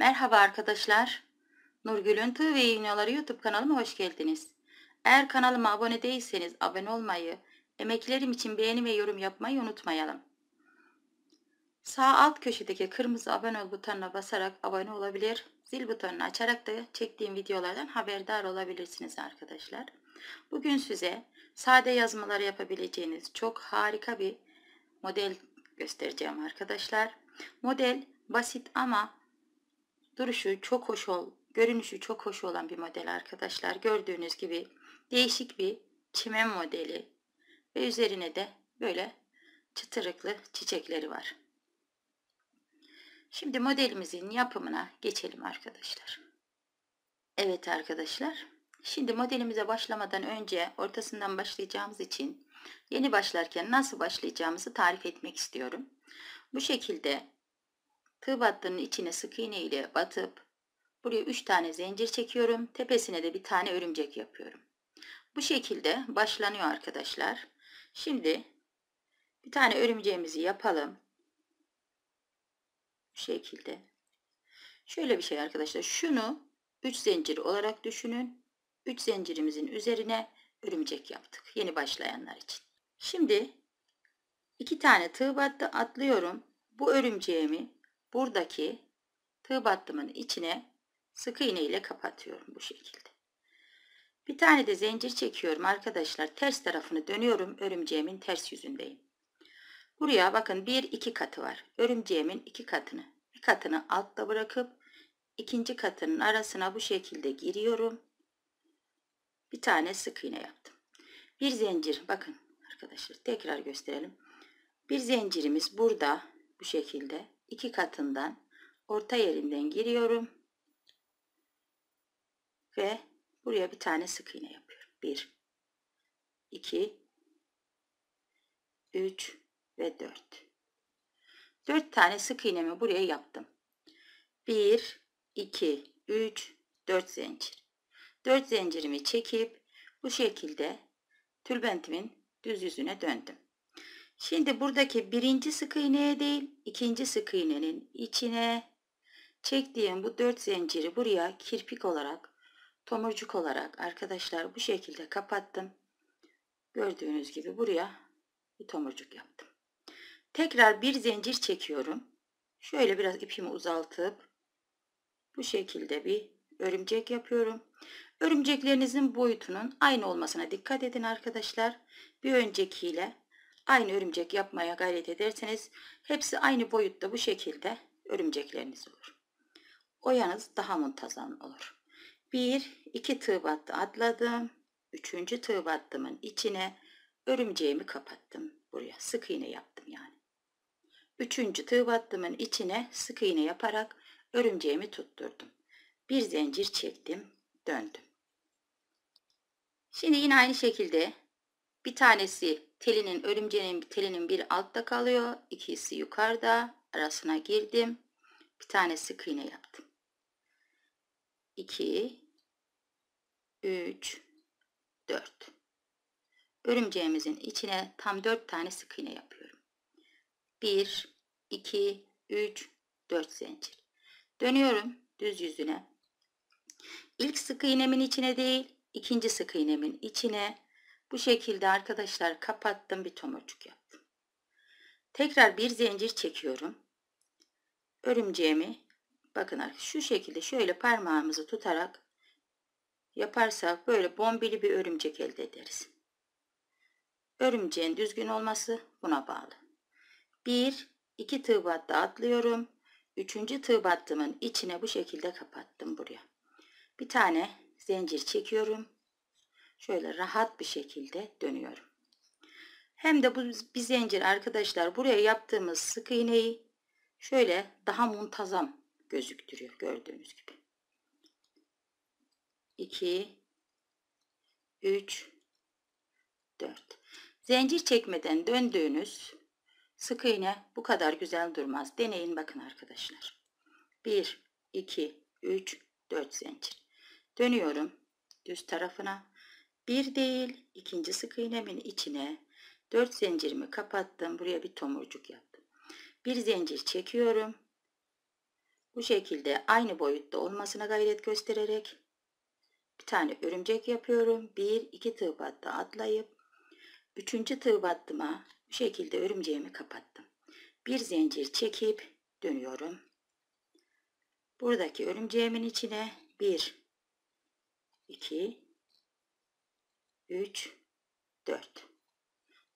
Merhaba arkadaşlar. Nurgül'ün Tığ ve Yayınları YouTube kanalıma hoş geldiniz. Eğer kanalıma abone değilseniz abone olmayı, emeklerim için beğeni ve yorum yapmayı unutmayalım. Sağ alt köşedeki kırmızı abone ol butonuna basarak abone olabilir, zil butonunu açarak da çektiğim videolardan haberdar olabilirsiniz arkadaşlar. Bugün size sade yazmalar yapabileceğiniz çok harika bir model göstereceğim arkadaşlar. Model basit ama duruşu çok hoş ol, görünüşü çok hoş olan bir model arkadaşlar. Gördüğünüz gibi değişik bir çimen modeli ve üzerine de böyle çıtırıklı çiçekleri var. Şimdi modelimizin yapımına geçelim arkadaşlar. Evet arkadaşlar. Şimdi modelimize başlamadan önce ortasından başlayacağımız için yeni başlarken nasıl başlayacağımızı tarif etmek istiyorum. Bu şekilde Tığ battının içine sık iğne ile batıp buraya 3 tane zincir çekiyorum. Tepesine de bir tane örümcek yapıyorum. Bu şekilde başlanıyor arkadaşlar. Şimdi bir tane örümceğimizi yapalım. Bu şekilde. Şöyle bir şey arkadaşlar. Şunu 3 zincir olarak düşünün. 3 zincirimizin üzerine örümcek yaptık. Yeni başlayanlar için. Şimdi iki tane tığ battı atlıyorum. Bu örümceğimi buradaki tığ battımın içine sık iğne ile kapatıyorum bu şekilde. Bir tane de zincir çekiyorum arkadaşlar. Ters tarafını dönüyorum. Örümceğimin ters yüzündeyim. Buraya bakın bir iki katı var. Örümceğimin iki katını. Bir katını altta bırakıp ikinci katının arasına bu şekilde giriyorum. Bir tane sık iğne yaptım. Bir zincir bakın arkadaşlar tekrar gösterelim. Bir zincirimiz burada bu şekilde 2 katından orta yerinden giriyorum. Ve buraya bir tane sık iğne yapıyorum. 1 2 3 ve 4. 4 tane sık iğnemi buraya yaptım. 1 2 3 4 zincir. 4 zincirimi çekip bu şekilde tülbentimin düz yüzüne döndüm. Şimdi buradaki birinci sık iğneye değil ikinci sık iğnenin içine çektiğim bu dört zinciri buraya kirpik olarak tomurcuk olarak arkadaşlar bu şekilde kapattım. Gördüğünüz gibi buraya bir tomurcuk yaptım. Tekrar bir zincir çekiyorum. Şöyle biraz ipimi uzaltıp bu şekilde bir örümcek yapıyorum. Örümceklerinizin boyutunun aynı olmasına dikkat edin arkadaşlar. Bir öncekiyle Aynı örümcek yapmaya gayret ederseniz hepsi aynı boyutta bu şekilde örümcekleriniz olur. Oyanız daha muntazam olur. 1 2 tığ battı atladım. 3. tığ battımın içine örümceğimi kapattım. Buraya sık iğne yaptım yani. 3. tığ battımın içine sık iğne yaparak örümceğimi tutturdum. Bir zincir çektim, döndüm. Şimdi yine aynı şekilde bir tanesi Telinin örümceğinin telinin bir altta kalıyor. ikisi yukarıda. Arasına girdim. Bir tane sık iğne yaptım. 2 3 4 Örümceğimizin içine tam 4 tane sık iğne yapıyorum. 1 2 3 4 zincir. Dönüyorum düz yüzüne. İlk sık iğnemin içine değil, ikinci sık iğnemin içine bu şekilde arkadaşlar kapattım bir tomurcuk yaptım. Tekrar bir zincir çekiyorum. Örümceğimi bakın arkadaşlar şu şekilde şöyle parmağımızı tutarak yaparsak böyle bombili bir örümcek elde ederiz. Örümceğin düzgün olması buna bağlı. 1 2 tığ battı atlıyorum. 3. tığ battımın içine bu şekilde kapattım buraya. Bir tane zincir çekiyorum şöyle rahat bir şekilde dönüyorum. Hem de bu bir zincir arkadaşlar buraya yaptığımız sık iğneyi şöyle daha muntazam gözüktürüyor gördüğünüz gibi. 2 3 4 Zincir çekmeden döndüğünüz sık iğne bu kadar güzel durmaz. Deneyin bakın arkadaşlar. 1 2 3 4 zincir. Dönüyorum düz tarafına bir değil ikinci sık iğnemin içine dört zincirimi kapattım. Buraya bir tomurcuk yaptım. Bir zincir çekiyorum. Bu şekilde aynı boyutta olmasına gayret göstererek bir tane örümcek yapıyorum. Bir, iki tığ battı atlayıp üçüncü tığ battıma bu şekilde örümceğimi kapattım. Bir zincir çekip dönüyorum. Buradaki örümceğimin içine bir, iki. 3, 4.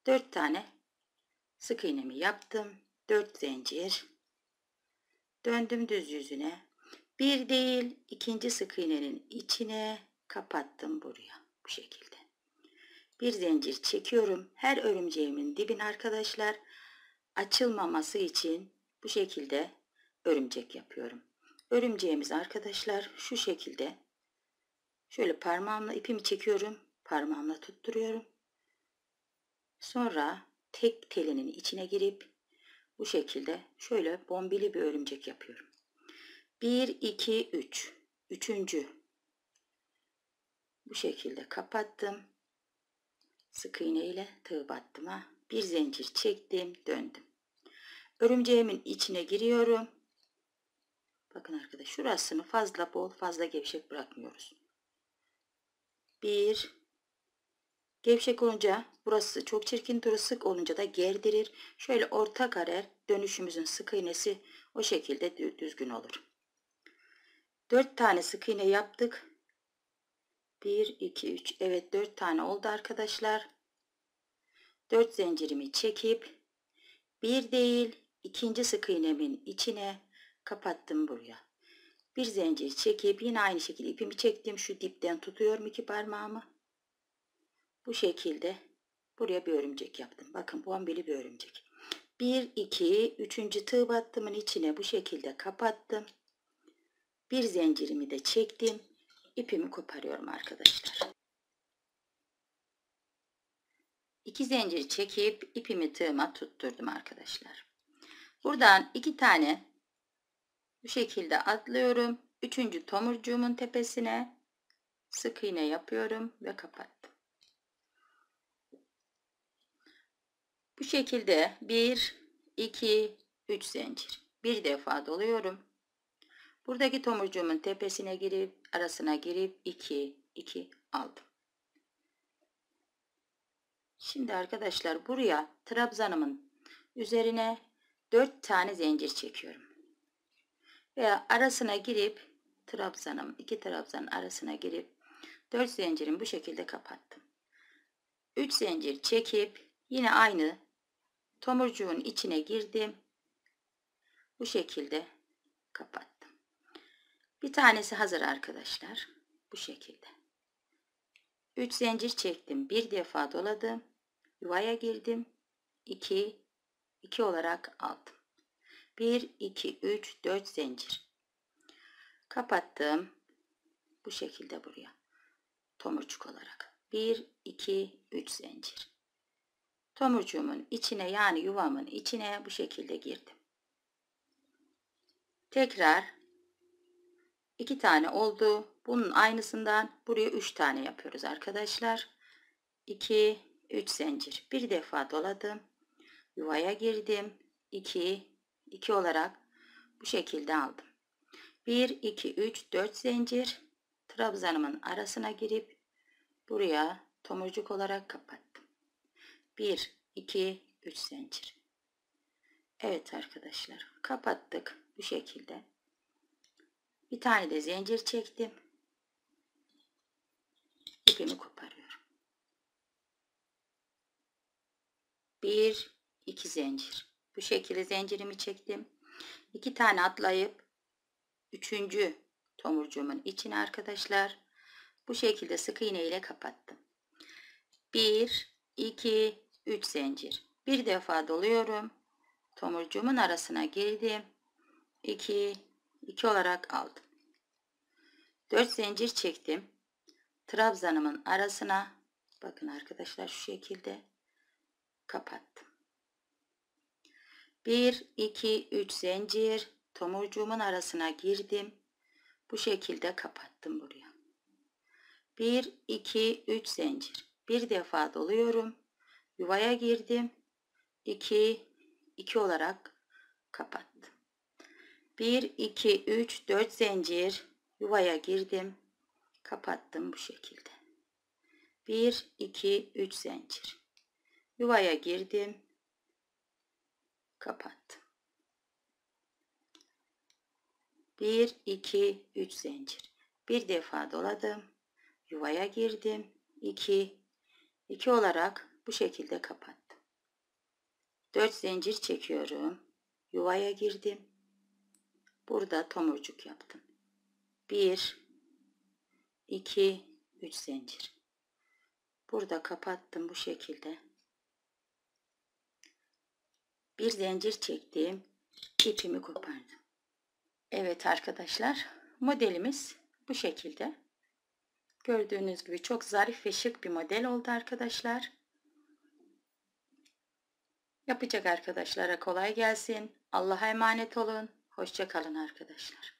4 tane sık iğnemi yaptım. 4 zincir. Döndüm düz yüzüne. Bir değil ikinci sık iğnenin içine kapattım buraya. Bu şekilde. Bir zincir çekiyorum. Her örümceğimin dibin arkadaşlar açılmaması için bu şekilde örümcek yapıyorum. Örümceğimiz arkadaşlar şu şekilde. Şöyle parmağımla ipimi çekiyorum parmağımla tutturuyorum. Sonra tek telinin içine girip bu şekilde şöyle bombili bir örümcek yapıyorum. 1, 2, 3. Üçüncü. Bu şekilde kapattım. Sık iğne ile tığ battıma bir zincir çektim döndüm. Örümceğimin içine giriyorum. Bakın arkadaş şurasını fazla bol fazla gevşek bırakmıyoruz. 1 Gevşek olunca burası çok çirkin durur. Sık olunca da gerdirir. Şöyle orta karer dönüşümüzün sık iğnesi o şekilde düzgün olur. 4 tane sık iğne yaptık. 1, 2, 3. Evet 4 tane oldu arkadaşlar. 4 zincirimi çekip bir değil ikinci sık iğnemin içine kapattım buraya. Bir zincir çekip yine aynı şekilde ipimi çektim. Şu dipten tutuyorum iki parmağımı. Bu şekilde buraya bir örümcek yaptım. Bakın bombili bir örümcek. 1, 2, 3. tığ battımın içine bu şekilde kapattım. Bir zincirimi de çektim. İpimi koparıyorum arkadaşlar. İki zincir çekip ipimi tığıma tutturdum arkadaşlar. Buradan iki tane bu şekilde atlıyorum. Üçüncü tomurcuğumun tepesine sık iğne yapıyorum ve kapattım. Bu şekilde 1, 2, 3 zincir. Bir defa doluyorum. Buradaki tomurcuğumun tepesine girip arasına girip 2, 2 aldım. Şimdi arkadaşlar buraya trabzanımın üzerine 4 tane zincir çekiyorum. Veya arasına girip trabzanım, iki trabzanın arasına girip 4 zincirimi bu şekilde kapattım. 3 zincir çekip yine aynı tomurcuğun içine girdim. Bu şekilde kapattım. Bir tanesi hazır arkadaşlar. Bu şekilde. 3 zincir çektim. Bir defa doladım. Yuvaya girdim. 2 2 olarak aldım. 1 2 3 4 zincir. Kapattım. Bu şekilde buraya. Tomurcuk olarak. 1 2 3 zincir. Tomurcuğumun içine yani yuvamın içine bu şekilde girdim. Tekrar iki tane oldu. Bunun aynısından buraya üç tane yapıyoruz arkadaşlar. 2 3 zincir. Bir defa doladım. Yuvaya girdim. 2 2 olarak bu şekilde aldım. 1 2 3 4 zincir trabzanımın arasına girip buraya tomurcuk olarak kapattım. 1, 2, 3 zincir. Evet arkadaşlar kapattık bu şekilde. Bir tane de zincir çektim. İpimi koparıyorum. 1, 2 zincir. Bu şekilde zincirimi çektim. 2 tane atlayıp 3. tomurcuğumun içine arkadaşlar bu şekilde sık iğne ile kapattım. 1, 2, 3 zincir. Bir defa doluyorum. Tomurcuğumun arasına girdim. 2 2 olarak aldım. 4 zincir çektim. Trabzanımın arasına bakın arkadaşlar şu şekilde kapattım. 1 2 3 zincir tomurcuğumun arasına girdim. Bu şekilde kapattım buraya. 1 2 3 zincir. Bir defa doluyorum yuvaya girdim. 2 2 olarak kapattım. 1 2 3 4 zincir yuvaya girdim. Kapattım bu şekilde. 1 2 3 zincir. Yuvaya girdim. Kapattım. 1 2 3 zincir. Bir defa doladım. Yuvaya girdim. 2 2 olarak bu şekilde kapattım. Dört zincir çekiyorum. Yuvaya girdim. Burada tomurcuk yaptım. Bir, iki, üç zincir. Burada kapattım bu şekilde. Bir zincir çektim. ipimi kopardım. Evet arkadaşlar modelimiz bu şekilde. Gördüğünüz gibi çok zarif ve şık bir model oldu arkadaşlar. Yapacak arkadaşlara kolay gelsin. Allah'a emanet olun. Hoşça kalın arkadaşlar.